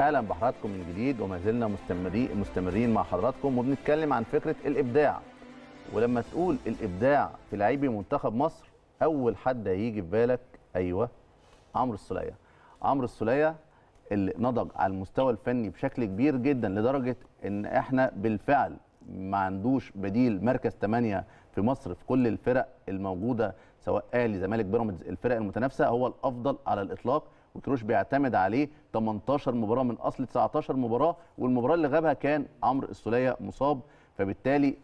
اهلا بحضراتكم من جديد وما زلنا مستمرين مستمرين مع حضراتكم وبنتكلم عن فكره الابداع ولما تقول الابداع في لعيبه منتخب مصر اول حد هيجي في بالك ايوه عمرو السوليه عمرو السوليه اللي نضج على المستوى الفني بشكل كبير جدا لدرجه ان احنا بالفعل ما عندوش بديل مركز 8 في مصر في كل الفرق الموجوده سواء اهلي زمالك بيراميدز الفرق المتنافسه هو الافضل على الاطلاق وتروش بيعتمد عليه 18 مباراه من اصل 19 مباراه والمباراه اللي غابها كان عمرو السوليه مصاب فبالتالي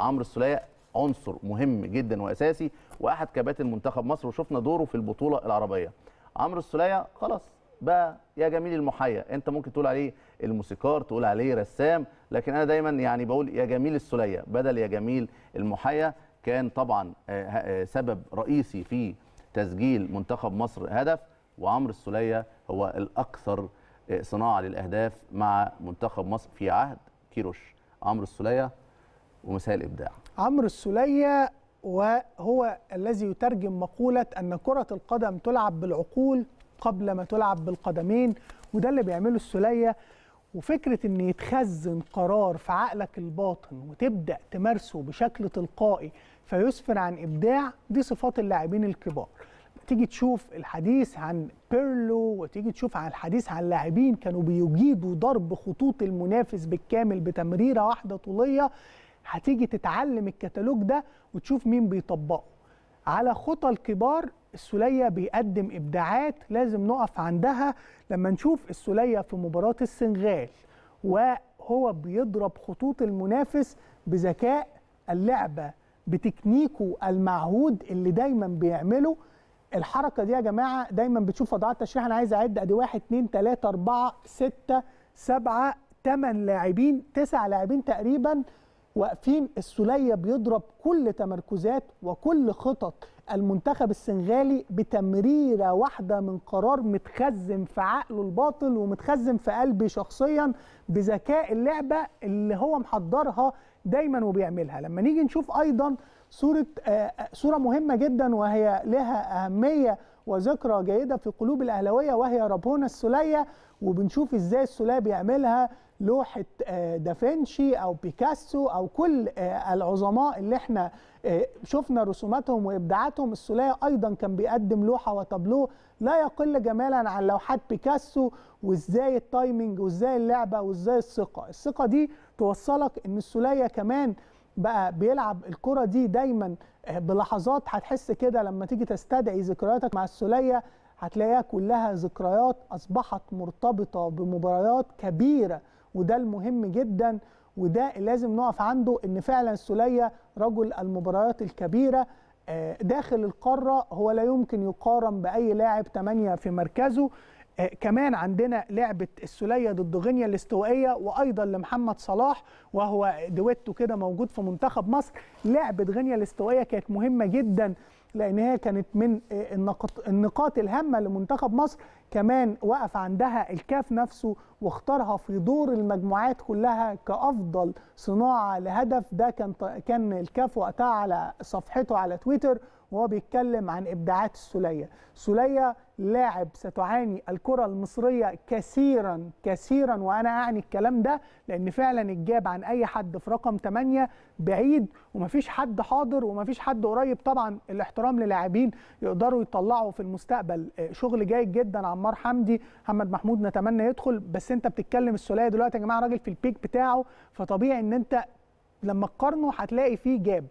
عمرو السوليه عنصر مهم جدا واساسي واحد كباتن منتخب مصر وشفنا دوره في البطوله العربيه عمرو السوليه خلاص بقى يا جميل المحيا انت ممكن تقول عليه الموسيقار تقول عليه رسام لكن انا دايما يعني بقول يا جميل السليه بدل يا جميل المحيا كان طبعا آه، آه، سبب رئيسي في تسجيل منتخب مصر هدف وعمرو السوليه هو الاكثر صناعه للاهداف مع منتخب مصر في عهد كيروش عمرو السوليه ومساء الابداع عمرو السوليه وهو الذي يترجم مقوله ان كره القدم تلعب بالعقول قبل ما تلعب بالقدمين وده اللي بيعمله السوليه وفكره ان يتخزن قرار في عقلك الباطن وتبدا تمارسه بشكل تلقائي فيسفر عن ابداع دي صفات اللاعبين الكبار تيجي تشوف الحديث عن بيرلو وتيجي تشوف عن الحديث عن لاعبين كانوا بيجيدوا ضرب خطوط المنافس بالكامل بتمريره واحده طوليه هتيجي تتعلم الكتالوج ده وتشوف مين بيطبقه على خطى الكبار السوليه بيقدم ابداعات لازم نقف عندها لما نشوف السوليه في مباراه السنغال وهو بيضرب خطوط المنافس بذكاء اللعبه بتكنيكه المعهود اللي دايما بيعمله الحركه دي يا جماعه دايما بتشوف وضعات تشريح انا عايز اعد ادي 1 2 3 4 6 7 8 لاعبين 9 لاعبين تقريبا واقفين السوليه بيضرب كل تمركزات وكل خطط المنتخب السنغالي بتمريره واحده من قرار متخزن في عقله الباطل ومتخزن في قلبي شخصيا بذكاء اللعبه اللي هو محضرها دايما وبيعملها لما نيجي نشوف ايضا صورة آه، آه، صورة مهمة جدا وهي لها أهمية وذكرى جيدة في قلوب الأهلاوية وهي ربونا السولية وبنشوف إزاي السولية بيعملها لوحة آه، دافنشي أو بيكاسو أو كل العظماء اللي احنا شفنا رسوماتهم وإبداعاتهم السولية أيضا كان بيقدم لوحة وتابلوه لا يقل جمالا عن لوحات بيكاسو وإزاي التايمينج وإزاي اللعبة وإزاي الثقة الثقة دي توصلك إن السولية كمان بقى بيلعب الكره دي دايما آه، بلحظات هتحس كده لما تيجي تستدعي ذكرياتك مع السوليه هتلاقيها كلها ذكريات اصبحت مرتبطه بمباريات كبيره وده المهم جدا وده لازم نقف عنده ان فعلا السوليه رجل المباريات الكبيره آه، داخل القاره هو لا يمكن يقارن باي لاعب 8 في مركزه آه، كمان عندنا لعبه السوليه ضد غينيا الاستوائيه وايضا لمحمد صلاح وهو دويتو كده موجود في منتخب مصر لعبه غينيا الاستوائيه كانت مهمه جدا لان هي كانت من آه، النقاط الهامه لمنتخب مصر كمان وقف عندها الكاف نفسه واختارها في دور المجموعات كلها كافضل صناعه لهدف ده كان كان الكاف وقتها على صفحته على تويتر وهو بيتكلم عن ابداعات السوليه سوليه لاعب ستعاني الكره المصريه كثيرا كثيرا وانا اعني الكلام ده لان فعلا الجاب عن اي حد في رقم 8 بعيد ومفيش حد حاضر ومفيش حد قريب طبعا الاحتراف احترام للاعبين يقدروا يطلعوا في المستقبل آه، شغل جيد جدا عمار حمدي محمد محمود نتمنى يدخل بس انت بتتكلم السوليه دلوقتي يا جماعه راجل في البيك بتاعه فطبيعي ان انت لما تقارنه هتلاقي فيه جاب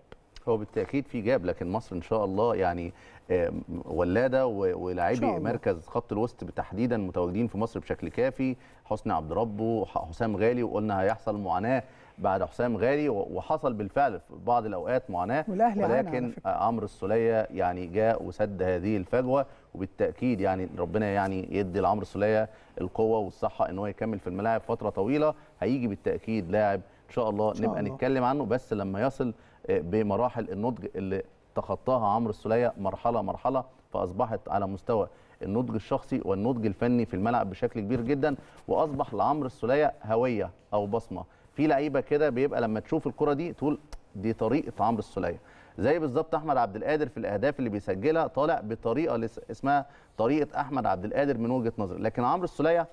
هو بالتاكيد في جاب لكن مصر ان شاء الله يعني آه، ولاده ولاعبي مركز خط الوسط تحديدا متواجدين في مصر بشكل كافي حسني عبد ربه حسام غالي وقلنا هيحصل معاناه بعد حسام غالي وحصل بالفعل في بعض الاوقات معاناه ولكن آه، عمرو السوليه يعني جاء وسد هذه الفجوه وبالتاكيد يعني ربنا يعني يدي لعمرو السوليه القوه والصحه ان هو يكمل في الملاعب فتره طويله هيجي بالتاكيد لاعب ان شاء الله إن شاء نبقى الله. نتكلم عنه بس لما يصل بمراحل النضج اللي تخطاها عمرو السليه مرحله مرحله فاصبحت على مستوى النضج الشخصي والنضج الفني في الملعب بشكل كبير جدا واصبح لعمرو السليه هويه او بصمه في لعيبه كده بيبقى لما تشوف الكره دي تقول دي طريقه عمرو السليه زي بالظبط احمد عبد القادر في الاهداف اللي بيسجلها طالع بطريقه اسمها طريقه احمد عبد القادر من وجهه نظري لكن عمرو السليه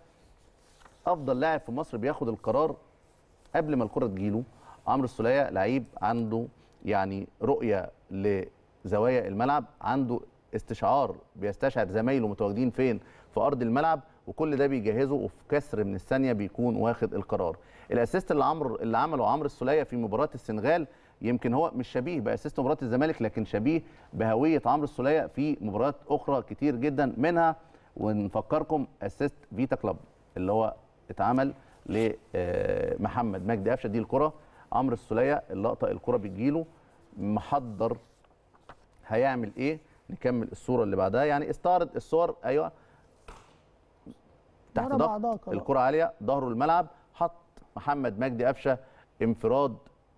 افضل لاعب في مصر بياخد القرار قبل ما الكره تجيله عمرو السوليه لعيب عنده يعني رؤيه لزوايا الملعب عنده استشعار بيستشعر زمايله متواجدين فين في ارض الملعب وكل ده بيجهزه وفي كسر من الثانيه بيكون واخد القرار الاسيست اللي عمرو اللي عمله عمرو السوليه في مباراه السنغال يمكن هو مش شبيه باسيست مباراه الزمالك لكن شبيه بهويه عمرو السوليه في مباريات اخرى كتير جدا منها ونفكركم اسيست فيتا كلاب اللي هو اتعمل لمحمد مجدي قفشه دي الكره عمرو السوليه اللقطه الكره بتجيله محضر هيعمل ايه نكمل الصوره اللي بعدها يعني استعرض الصور ايوه تحت ضغط الكره عاليه ظهره الملعب حط محمد مجدي قفشه انفراد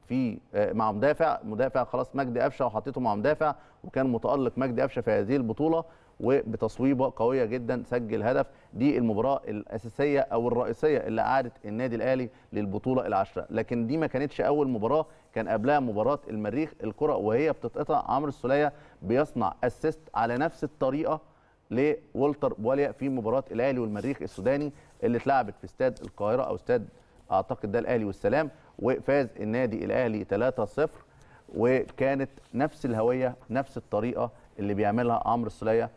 في آه، مع مدافع مدافع خلاص مجدي قفشه وحطيته مع مدافع وكان متالق مجدي قفشه في هذه البطوله وبتصويبه قويه جدا سجل هدف دي المباراه الاساسيه او الرئيسيه اللي قعدت النادي الاهلي للبطوله العشره لكن دي ما كانتش اول مباراه كان قبلها مباراه المريخ الكره وهي بتتقطع عمرو السليه بيصنع اسيست على نفس الطريقه لولتر بواليا في مباراه الاهلي والمريخ السوداني اللي اتلعبت في استاد القاهره او استاد اعتقد ده الاهلي والسلام وفاز النادي الاهلي 3-0 وكانت نفس الهويه نفس الطريقه اللي بيعملها عمرو السليه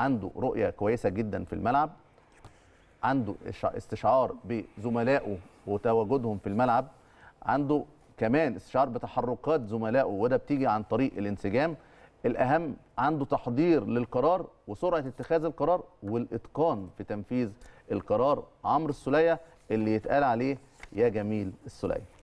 عنده رؤيه كويسه جدا في الملعب عنده استشعار بزملائه وتواجدهم في الملعب عنده كمان استشعار بتحركات زملائه وده بتيجي عن طريق الانسجام الاهم عنده تحضير للقرار وسرعه اتخاذ القرار والاتقان في تنفيذ القرار عمرو السليه اللي يتقال عليه يا جميل السليه